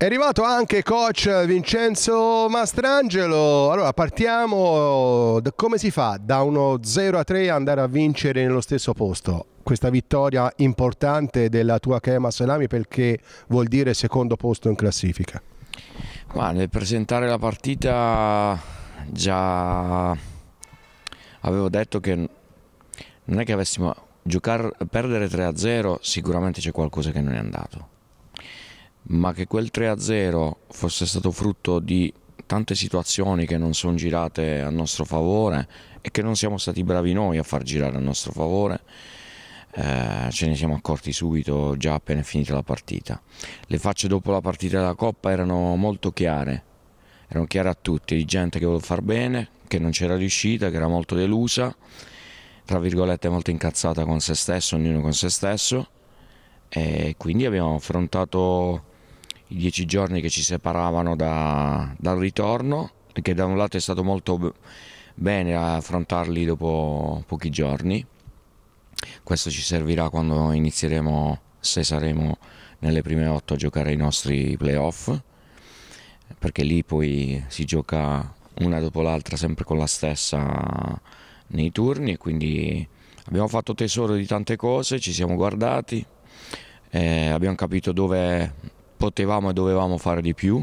È arrivato anche coach Vincenzo Mastrangelo. Allora partiamo da come si fa da uno 0 a 3 andare a vincere nello stesso posto. Questa vittoria importante della tua Kema Salami perché vuol dire secondo posto in classifica. Ma nel presentare la partita già avevo detto che non è che avessimo giocare perdere 3 a 0, sicuramente c'è qualcosa che non è andato ma che quel 3-0 fosse stato frutto di tante situazioni che non sono girate a nostro favore e che non siamo stati bravi noi a far girare a nostro favore. Eh, ce ne siamo accorti subito già appena è finita la partita. Le facce dopo la partita della Coppa erano molto chiare, erano chiare a tutti, di gente che voleva far bene, che non c'era riuscita, che era molto delusa, tra virgolette molto incazzata con se stesso, ognuno con se stesso e quindi abbiamo affrontato i dieci giorni che ci separavano da, dal ritorno, che da un lato è stato molto bene affrontarli dopo pochi giorni, questo ci servirà quando inizieremo, se saremo nelle prime otto, a giocare i nostri playoff, perché lì poi si gioca una dopo l'altra sempre con la stessa nei turni e quindi abbiamo fatto tesoro di tante cose, ci siamo guardati, eh, abbiamo capito dove potevamo e dovevamo fare di più